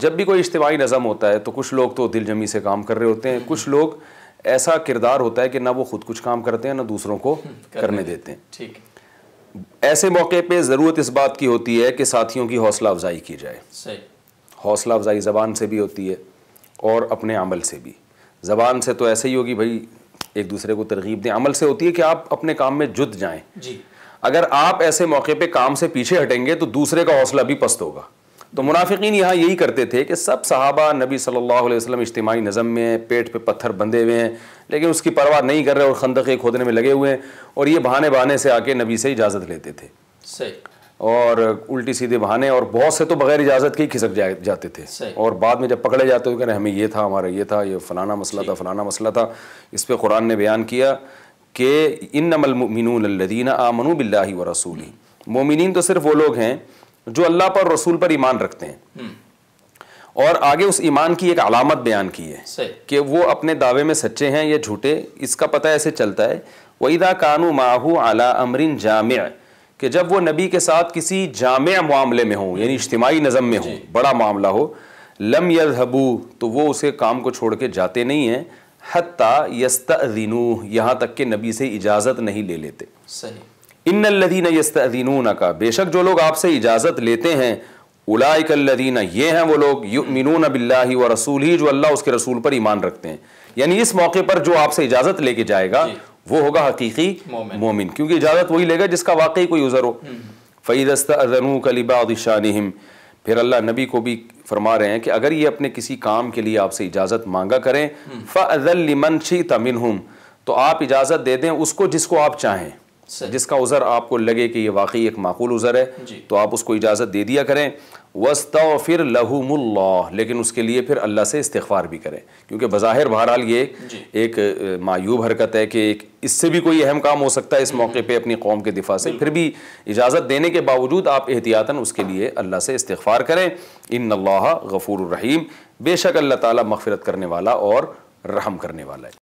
جب بھی کوئی اجتماعی نظم ہوتا ہے تو کچھ لوگ تو دل جمی سے کام کر رہے ہوتے ہیں کچھ لوگ ایسا کردار ہوتا ہے کہ نہ وہ خود کچھ کام کرتے ہیں نہ دوسروں کو کرنے دیتے ہیں ٹھیک ایسے موقع پہ ضرورت اس بات کی ہوتی ہے کہ ساتھیوں کی حوصلہ افزائی کی جائے حوصلہ افزائی زبان سے بھی ہوتی ہے اور اپنے عمل سے بھی زبان سے تو ایسے ہی ہوگی بھائی ایک دوسرے کو ترغیب دیں عمل سے ہوتی ہے کہ آپ اپنے کام میں جد جائیں جی۔ اگر آپ ایسے موقع پہ کام سے پیچھے ہٹیں گے تو دوسرے کا حوصلہ بھی پست ہوگا تو منافقین یہاں یہی کرتے تھے کہ سب صحابہ نبی صلی اللہ علیہ وسلم اجتماعی نظم میں پیٹ پہ پتھر بندھے ہوئے ہیں لیکن اس کی پرواہ نہیں کر رہے اور خندقے کھودنے میں لگے ہوئے ہیں اور یہ بہانے بہانے سے آ کے نبی سے اجازت لیتے تھے اور الٹی سیدھے بہانے اور بہت سے تو بغیر اجازت کے ہی کھسک جاتے تھے اور بعد میں جب پکڑے جاتے تھے کہ ہمیں یہ تھا ہمارا یہ تھا یہ فلانا مسئلہ تھا جی۔ فلانا مسئلہ تھا اس پہ قرآن نے بیان کیا کہ ان نمل الذین آمنوا باللہ منو بلّہ و مومنین تو صرف وہ لوگ ہیں جو اللہ پر رسول پر ایمان رکھتے ہیں اور آگے اس ایمان کی ایک علامت بیان کی ہے کہ وہ اپنے دعوے میں سچے ہیں یا جھوٹے اس کا پتہ ایسے چلتا ہے کہ جب وہ نبی کے ساتھ کسی جامع معاملے میں ہوں یعنی اجتماعی نظم میں ہوں جی۔ بڑا معاملہ ہو لم یزو تو وہ اسے کام کو چھوڑ کے جاتے نہیں ہیں حتیٰ یستعذنوہ یہاں تک کہ نبی سے اجازت نہیں لے لیتے ان الدین یستینون کا بے شک جو لوگ آپ سے اجازت لیتے ہیں اولائک الدین یہ ہیں وہ لوگ یؤمنون باللہ و رسول ہی جو اللہ اس کے رسول پر ایمان رکھتے ہیں یعنی اس موقع پر جو آپ سے اجازت لے کے جائے گا جی۔ وہ ہوگا حقیقی مومن, مومن کیونکہ اجازت وہی لے گا جس کا واقعی کوئی عذر ہو فعید استنو کلیباد شانحم پھر اللہ نبی کو بھی فرما رہے ہیں کہ اگر یہ اپنے کسی کام کے لیے آپ سے اجازت مانگا کریں فعض المن شی تمن تو آپ اجازت دے دیں اس کو جس کو آپ چاہیں جس کا عذر آپ کو لگے کہ یہ واقعی ایک معقول عذر ہے جی. تو آپ اس کو اجازت دے دیا کریں وسط لَهُمُ لہو لیکن اس کے لیے پھر اللہ سے استغفار بھی کریں کیونکہ بظاہر بہرحال یہ جی. ایک معیوب حرکت ہے کہ ایک اس سے بھی کوئی اہم کام ہو سکتا ہے اس موقع پہ اپنی قوم کے دفاع سے پھر بھی اجازت دینے کے باوجود آپ احتیاطاً اس کے لیے اللہ سے استغفار کریں ان اللہ غفور الرحیم بے شک اللہ تعالیٰ مغفرت کرنے والا اور رحم کرنے والا ہے